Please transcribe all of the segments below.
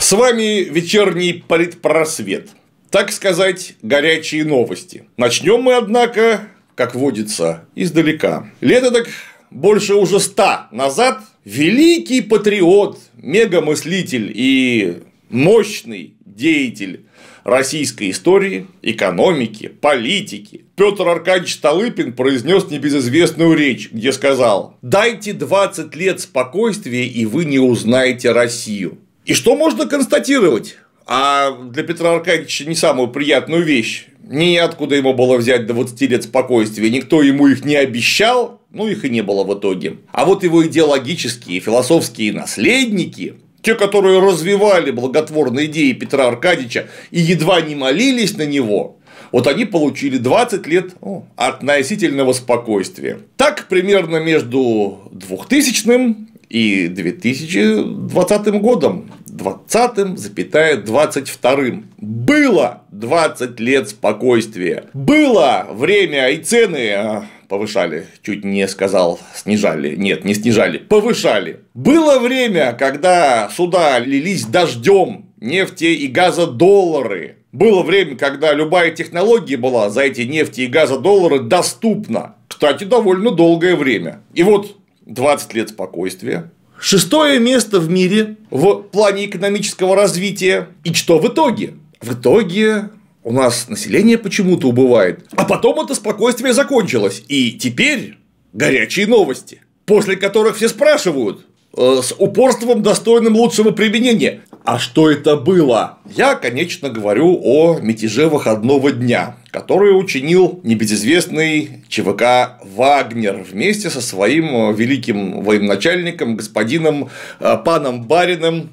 С вами вечерний политпросвет. Так сказать, горячие новости. Начнем мы, однако, как водится, издалека. Лето так больше уже ста назад великий патриот, мегамыслитель и мощный деятель российской истории, экономики, политики. Петр Аркадьевич Толыпин произнес небезызвестную речь, где сказал «Дайте 20 лет спокойствия, и вы не узнаете Россию». И что можно констатировать? А для Петра Аркадьевича не самую приятную вещь. Ниоткуда ему было взять 20 лет спокойствия, никто ему их не обещал, ну их и не было в итоге. А вот его идеологические и философские наследники те, которые развивали благотворные идеи Петра Аркадьевича и едва не молились на него, вот они получили 20 лет относительного спокойствия. Так, примерно между 2000 и 2020 годом, 20-м запятая 22-м было 20 лет спокойствия. Было время и цены а, повышали, чуть не сказал снижали, нет, не снижали, повышали. Было время, когда суда лились дождем нефти и газа доллары. Было время, когда любая технология была за эти нефти и газа доллары доступна. Кстати, довольно долгое время. И вот 20 лет спокойствия, Шестое место в мире в плане экономического развития. И что в итоге? В итоге у нас население почему-то убывает. А потом это спокойствие закончилось. И теперь горячие новости, после которых все спрашивают э, с упорством, достойным лучшего применения. А что это было? Я, конечно, говорю о мятеже выходного дня, который учинил небезызвестный ЧВК Вагнер вместе со своим э, великим военачальником, господином э, Паном Бариным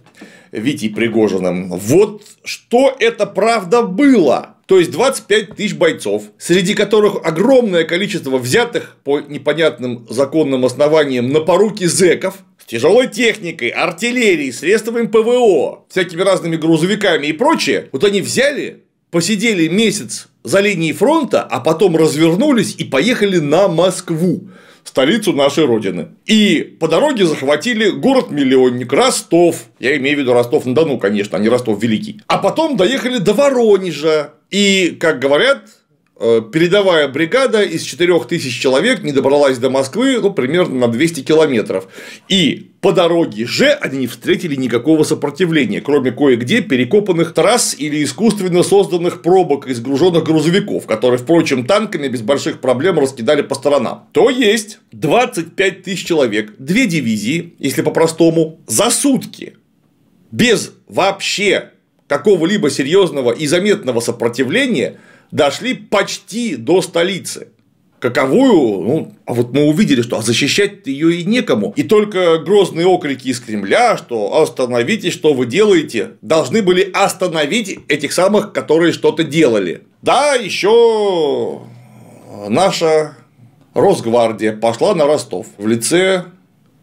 Вити Пригожиным. Вот что это правда было. То есть 25 тысяч бойцов, среди которых огромное количество взятых по непонятным законным основаниям на поруки зеков, с тяжелой техникой, артиллерией, средствами ПВО, всякими разными грузовиками и прочее, вот они взяли, посидели месяц за линией фронта, а потом развернулись и поехали на Москву столицу нашей Родины. И по дороге захватили город-миллионник Ростов. Я имею в виду Ростов-на-Дону, конечно, а не Ростов-Великий. А потом доехали до Воронежа. И, как говорят, Э, передовая бригада из 4000 человек не добралась до Москвы ну, примерно на 200 километров. И по дороге же они не встретили никакого сопротивления, кроме кое-где перекопанных трасс или искусственно созданных пробок из груженных грузовиков, которые, впрочем, танками без больших проблем раскидали по сторонам. То есть 25 тысяч человек, две дивизии, если по-простому, за сутки без вообще какого-либо серьезного и заметного сопротивления – дошли почти до столицы. Каковую, ну, а вот мы увидели, что защищать ее и некому. И только грозные окрики из Кремля, что остановитесь, что вы делаете, должны были остановить этих самых, которые что-то делали. Да, еще наша Росгвардия пошла на Ростов в лице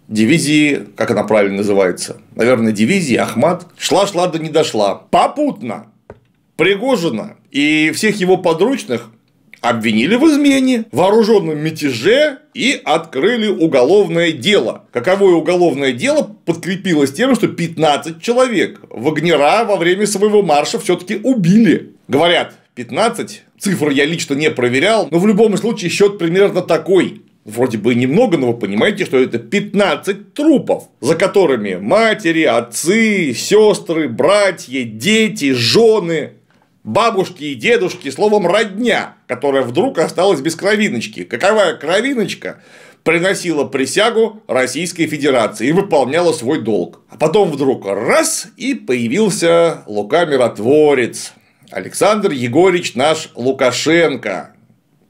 дивизии, как она правильно называется, наверное, дивизии Ахмат, шла-шла да не дошла. Попутно Пригожина и всех его подручных обвинили в измене, вооруженном мятеже и открыли уголовное дело. Каковое уголовное дело подкрепилось тем, что 15 человек Вагнера во время своего марша все-таки убили. Говорят, 15, цифр я лично не проверял, но в любом случае счет примерно такой. Вроде бы немного, но вы понимаете, что это 15 трупов, за которыми матери, отцы, сестры, братья, дети, жены, бабушки и дедушки, словом родня, которая вдруг осталась без кровиночки. Какова кровиночка? приносила присягу Российской Федерации и выполняла свой долг. А потом вдруг раз и появился Лука Миротворец, Александр Егорич наш Лукашенко,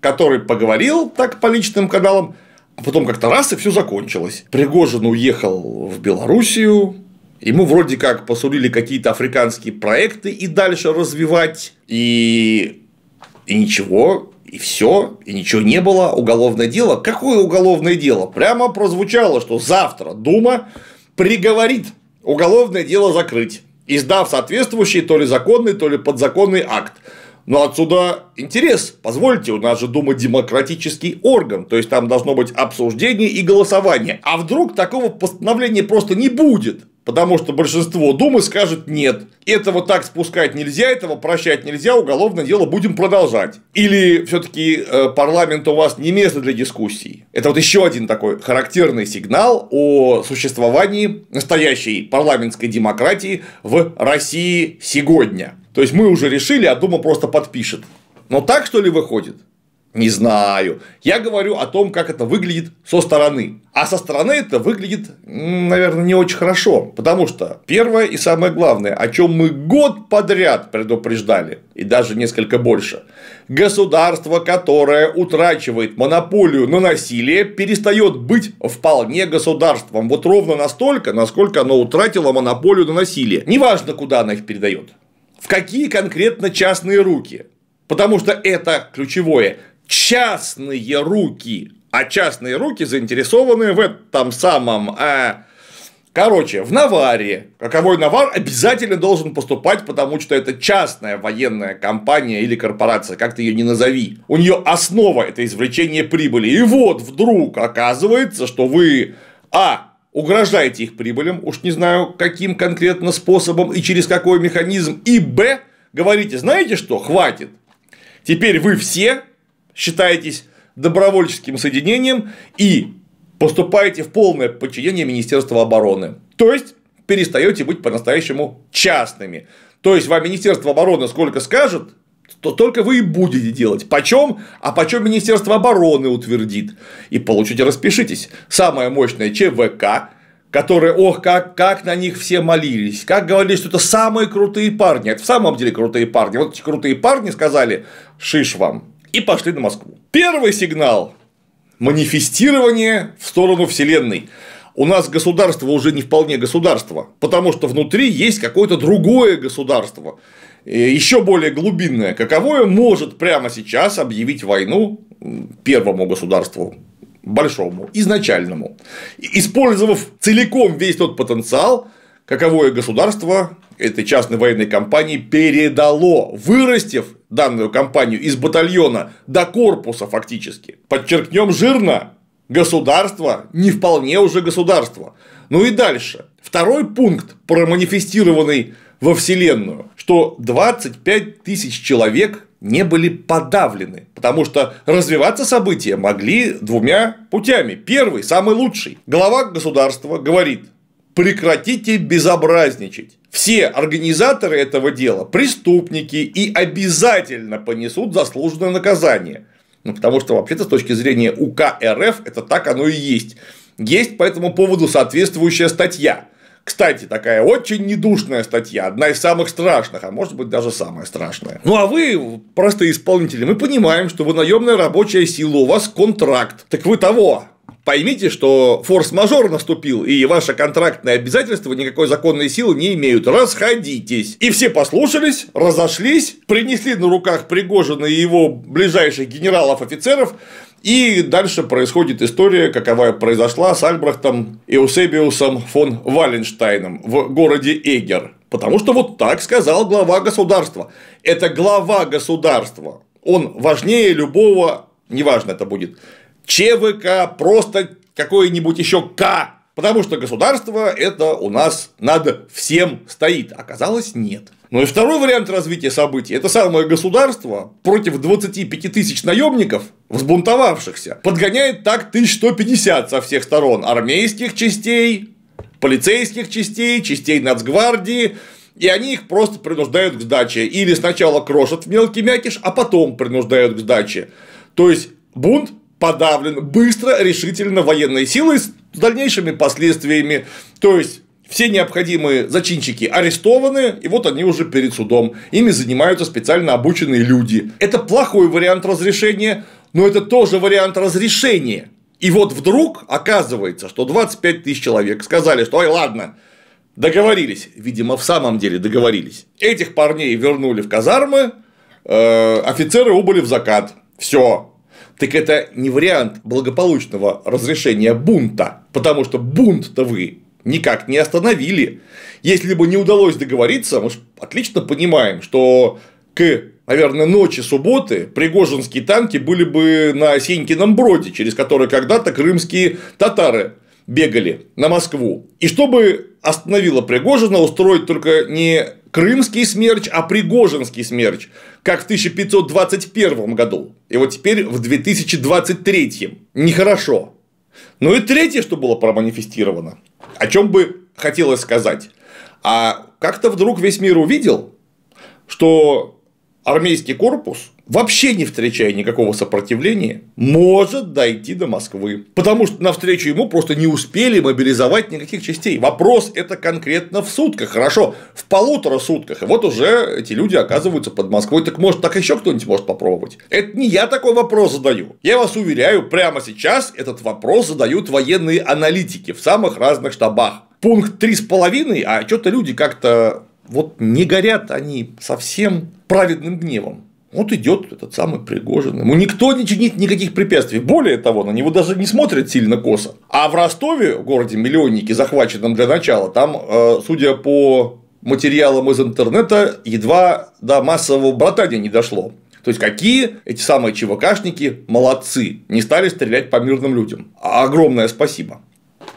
который поговорил так по личным каналам, а потом как-то раз и все закончилось. Пригожин уехал в Белоруссию, Ему вроде как посулили какие-то африканские проекты и дальше развивать, и, и ничего, и все, и ничего не было, уголовное дело. Какое уголовное дело? Прямо прозвучало, что завтра Дума приговорит уголовное дело закрыть, издав соответствующий то ли законный, то ли подзаконный акт. Но отсюда интерес. Позвольте, у нас же Дума демократический орган, то есть там должно быть обсуждение и голосование. А вдруг такого постановления просто не будет? Потому что большинство Думы скажет нет, этого так спускать нельзя, этого прощать нельзя, уголовное дело будем продолжать. Или все-таки э, парламент у вас не место для дискуссий. Это вот еще один такой характерный сигнал о существовании настоящей парламентской демократии в России сегодня. То есть мы уже решили, а Дума просто подпишет. Но так что ли выходит? Не знаю. Я говорю о том, как это выглядит со стороны. А со стороны это выглядит, наверное, не очень хорошо. Потому что первое и самое главное, о чем мы год подряд предупреждали, и даже несколько больше. Государство, которое утрачивает монополию на насилие, перестает быть вполне государством. Вот ровно настолько, насколько оно утратило монополию на насилие. Неважно, куда она их передает. В какие конкретно частные руки. Потому что это ключевое частные руки, а частные руки заинтересованы в этом самом э, Короче, в Наваре. Каковой Навар обязательно должен поступать, потому что это частная военная компания или корпорация, как ты ее не назови. У нее основа – это извлечение прибыли. И вот вдруг оказывается, что вы А. Угрожаете их прибылям, уж не знаю, каким конкретно способом и через какой механизм. И Б. Говорите, знаете что, хватит. Теперь вы все считаетесь добровольческим соединением и поступаете в полное подчинение Министерства обороны. То есть перестаете быть по-настоящему частными. То есть вам Министерство обороны сколько скажет, то только вы и будете делать. Почем? А почем Министерство обороны утвердит. И получите, распишитесь. Самое мощное ЧВК, которые, ох, как, как на них все молились, как говорили, что это самые крутые парни. Это в самом деле крутые парни. Вот эти крутые парни сказали, шиш вам, и пошли на Москву. Первый сигнал – манифестирование в сторону Вселенной. У нас государство уже не вполне государство, потому что внутри есть какое-то другое государство, э, еще более глубинное, каковое может прямо сейчас объявить войну первому государству большому, изначальному, использовав целиком весь тот потенциал, каковое государство этой частной военной компании передало, вырастив данную компанию из батальона до корпуса фактически. Подчеркнем жирно, государство не вполне уже государство. Ну и дальше. Второй пункт, проманифестированный во Вселенную, что 25 тысяч человек не были подавлены, потому что развиваться события могли двумя путями. Первый, самый лучший. Глава государства говорит, прекратите безобразничать. Все организаторы этого дела – преступники и обязательно понесут заслуженное наказание. Ну, потому что, вообще-то, с точки зрения УК РФ, это так оно и есть. Есть по этому поводу соответствующая статья. Кстати, такая очень недушная статья, одна из самых страшных, а может быть даже самая страшная. Ну а вы, простые исполнители, мы понимаем, что вы наемная рабочая сила, у вас контракт. Так вы того, поймите, что форс-мажор наступил, и ваше контрактное обязательство никакой законной силы не имеют. Расходитесь. И все послушались, разошлись, принесли на руках Пригожина и его ближайших генералов-офицеров, и дальше происходит история, какова произошла с Альбрехтом Эусебиусом фон Валенштайном в городе Эгер. Потому что вот так сказал глава государства. Это глава государства. Он важнее любого, неважно это будет, ЧВК, просто какое-нибудь еще К, потому что государство это у нас над всем стоит. Оказалось, нет. Ну и второй вариант развития событий – это самое государство против 25 тысяч наемников, взбунтовавшихся, подгоняет так 1150 со всех сторон – армейских частей, полицейских частей, частей нацгвардии, и они их просто принуждают к сдаче. Или сначала крошат в мелкий мякиш, а потом принуждают к сдаче. То есть бунт подавлен быстро, решительно военной силой с дальнейшими последствиями. То есть, все необходимые зачинщики арестованы, и вот они уже перед судом. Ими занимаются специально обученные люди. Это плохой вариант разрешения, но это тоже вариант разрешения. И вот вдруг оказывается, что 25 тысяч человек сказали, что «Ой, ладно, договорились». Видимо, в самом деле договорились. Этих парней вернули в казармы, э, офицеры убыли в закат. Все, так это не вариант благополучного разрешения бунта, потому что бунт-то вы никак не остановили. Если бы не удалось договориться, мы отлично понимаем, что к, наверное, ночи субботы пригожинские танки были бы на Осенькином броде, через который когда-то крымские татары бегали на Москву. И чтобы остановило Пригожина устроить только не крымский смерч, а пригожинский смерч, как в 1521 году. И вот теперь в 2023. Нехорошо. Ну и третье, что было проманифестировано, о чем бы хотелось сказать. А как-то вдруг весь мир увидел, что армейский корпус – вообще не встречая никакого сопротивления, может дойти до Москвы. Потому что навстречу ему просто не успели мобилизовать никаких частей. Вопрос это конкретно в сутках, хорошо, в полутора сутках. И вот уже эти люди оказываются под Москвой. Так может, так еще кто-нибудь может попробовать? Это не я такой вопрос задаю. Я вас уверяю, прямо сейчас этот вопрос задают военные аналитики в самых разных штабах. Пункт 3,5, а что-то люди как-то вот не горят они совсем праведным гневом. Вот идет этот самый Пригожин. Ему никто не чинит никаких препятствий. Более того, на него даже не смотрят сильно косо. А в Ростове, городе миллионники, захваченном для начала, там, э, судя по материалам из интернета, едва до массового братания не дошло. То есть, какие эти самые ЧВКшники молодцы, не стали стрелять по мирным людям. Огромное спасибо.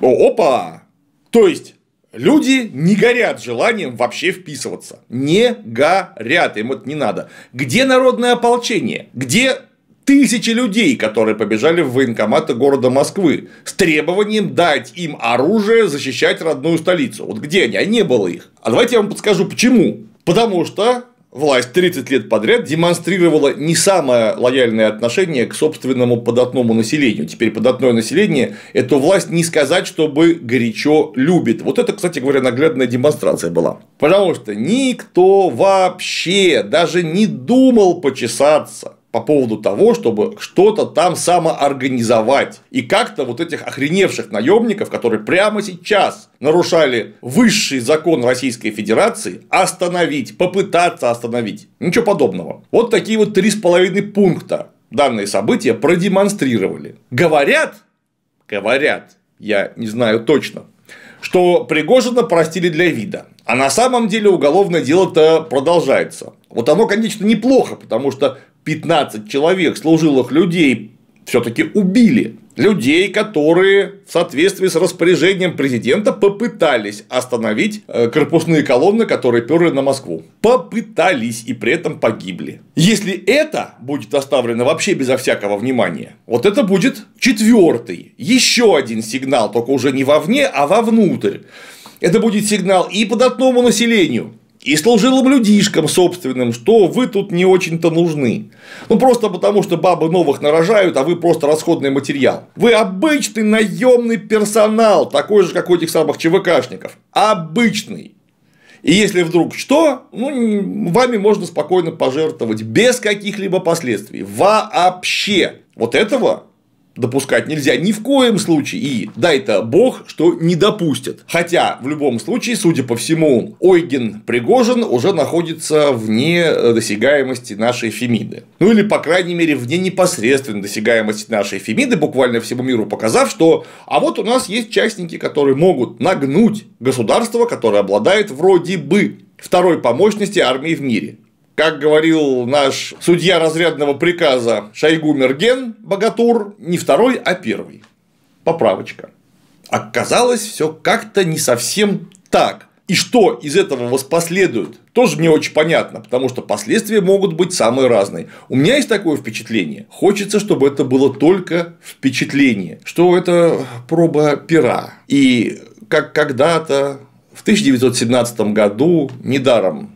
О, опа! То есть, Люди не горят желанием вообще вписываться. Не горят, им это не надо. Где народное ополчение? Где тысячи людей, которые побежали в военкоматы города Москвы с требованием дать им оружие защищать родную столицу? Вот где они? А не было их. А давайте я вам подскажу, почему. Потому что власть 30 лет подряд демонстрировала не самое лояльное отношение к собственному податному населению. Теперь податное население эту власть не сказать, чтобы горячо любит. Вот это, кстати говоря, наглядная демонстрация была. Потому что никто вообще даже не думал почесаться по поводу того, чтобы что-то там самоорганизовать. И как-то вот этих охреневших наемников, которые прямо сейчас нарушали высший закон Российской Федерации, остановить, попытаться остановить. Ничего подобного. Вот такие вот три с половиной пункта данные события продемонстрировали. Говорят, говорят, я не знаю точно, что Пригожина простили для вида. А на самом деле уголовное дело-то продолжается. Вот оно, конечно, неплохо, потому что 15 человек служилых людей все-таки убили. Людей, которые в соответствии с распоряжением президента попытались остановить э, корпусные колонны, которые перли на Москву. Попытались и при этом погибли. Если это будет оставлено вообще безо всякого внимания, вот это будет четвертый, еще один сигнал, только уже не вовне, а вовнутрь. Это будет сигнал и податному населению, и служилым людишкам собственным, что вы тут не очень-то нужны. Ну, просто потому, что бабы новых нарожают, а вы просто расходный материал. Вы обычный наемный персонал, такой же, как у этих самых ЧВКшников. Обычный. И если вдруг что, ну, вами можно спокойно пожертвовать без каких-либо последствий. Вообще. Вот этого допускать нельзя ни в коем случае. И дай-то бог, что не допустят. Хотя, в любом случае, судя по всему, Ойген Пригожин уже находится вне э, досягаемости нашей Фемиды. Ну или, по крайней мере, вне непосредственной досягаемости нашей Фемиды, буквально всему миру показав, что а вот у нас есть частники, которые могут нагнуть государство, которое обладает вроде бы второй по мощности армии в мире. Как говорил наш судья разрядного приказа Шойгу Мерген Богатур, не второй, а первый. Поправочка. Оказалось все как-то не совсем так. И что из этого воспоследует, тоже мне очень понятно, потому что последствия могут быть самые разные. У меня есть такое впечатление. Хочется, чтобы это было только впечатление, что это проба пера. И как когда-то в 1917 году, недаром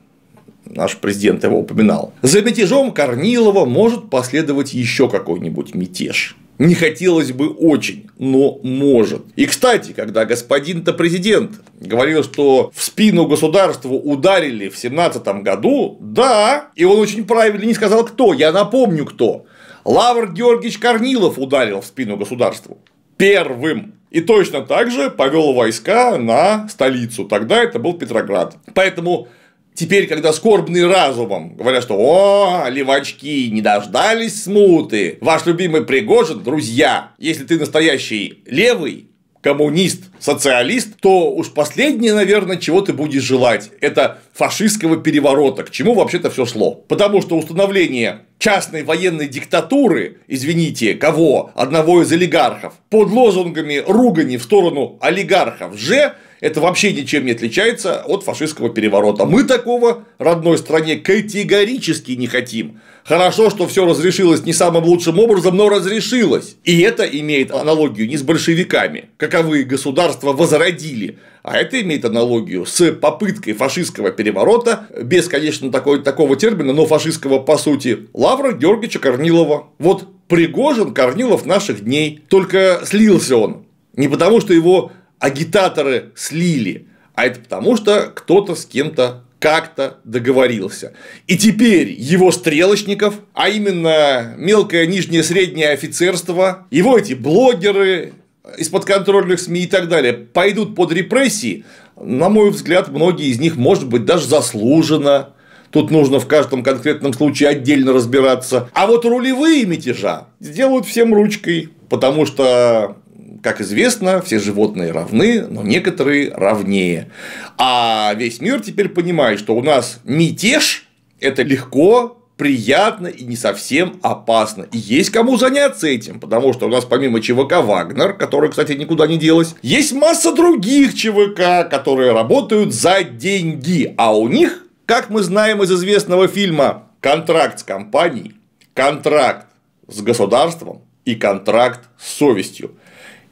наш президент его упоминал. За мятежом Корнилова может последовать еще какой-нибудь мятеж. Не хотелось бы очень, но может. И, кстати, когда господин-то президент говорил, что в спину государству ударили в семнадцатом году, да, и он очень правильно не сказал кто, я напомню кто. Лавр Георгиевич Корнилов ударил в спину государству. Первым. И точно так же повел войска на столицу. Тогда это был Петроград. Поэтому Теперь, когда скорбный разумом говорят, что «О, левачки, не дождались смуты, ваш любимый Пригожин, друзья, если ты настоящий левый, коммунист, социалист, то уж последнее, наверное, чего ты будешь желать, это фашистского переворота, к чему вообще-то все шло. Потому что установление частной военной диктатуры, извините, кого? Одного из олигархов, под лозунгами ругани в сторону олигархов же это вообще ничем не отличается от фашистского переворота. Мы такого родной стране категорически не хотим. Хорошо, что все разрешилось не самым лучшим образом, но разрешилось. И это имеет аналогию не с большевиками, каковые государства возродили, а это имеет аналогию с попыткой фашистского переворота, без, конечно, такой, такого термина, но фашистского по сути, Лавра Георгиевича Корнилова. Вот Пригожин Корнилов наших дней, только слился он. Не потому, что его агитаторы слили, а это потому, что кто-то с кем-то как-то договорился. И теперь его стрелочников, а именно мелкое нижнее среднее офицерство, его эти блогеры из подконтрольных СМИ и так далее пойдут под репрессии, на мой взгляд, многие из них, может быть, даже заслуженно. Тут нужно в каждом конкретном случае отдельно разбираться. А вот рулевые мятежа сделают всем ручкой, потому что как известно, все животные равны, но некоторые равнее. А весь мир теперь понимает, что у нас мятеж – это легко, приятно и не совсем опасно. И есть кому заняться этим, потому что у нас помимо ЧВК Вагнер, который, кстати, никуда не делась, есть масса других ЧВК, которые работают за деньги, а у них, как мы знаем из известного фильма, контракт с компанией, контракт с государством и контракт с совестью.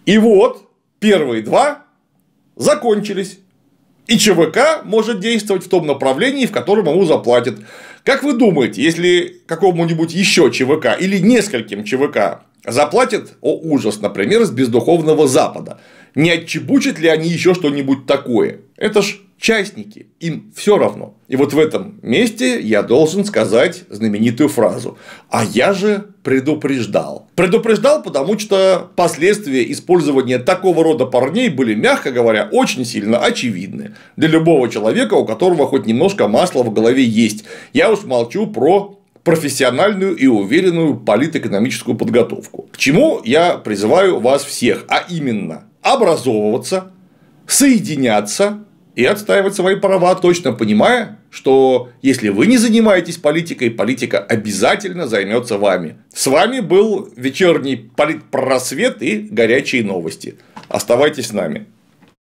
И вот первые два закончились. И ЧВК может действовать в том направлении, в котором ему заплатят. Как вы думаете, если какому-нибудь еще ЧВК или нескольким ЧВК заплатят, о ужас, например, с бездуховного Запада, не отчебучат ли они еще что-нибудь такое? Это ж частники, им все равно. И вот в этом месте я должен сказать знаменитую фразу. А я же предупреждал. Предупреждал, потому что последствия использования такого рода парней были, мягко говоря, очень сильно очевидны для любого человека, у которого хоть немножко масла в голове есть. Я уж молчу про профессиональную и уверенную политэкономическую подготовку. К чему я призываю вас всех, а именно образовываться, соединяться, и отстаивать свои права, точно понимая, что если вы не занимаетесь политикой, политика обязательно займется вами. С вами был вечерний политпросвет и горячие новости. Оставайтесь с нами.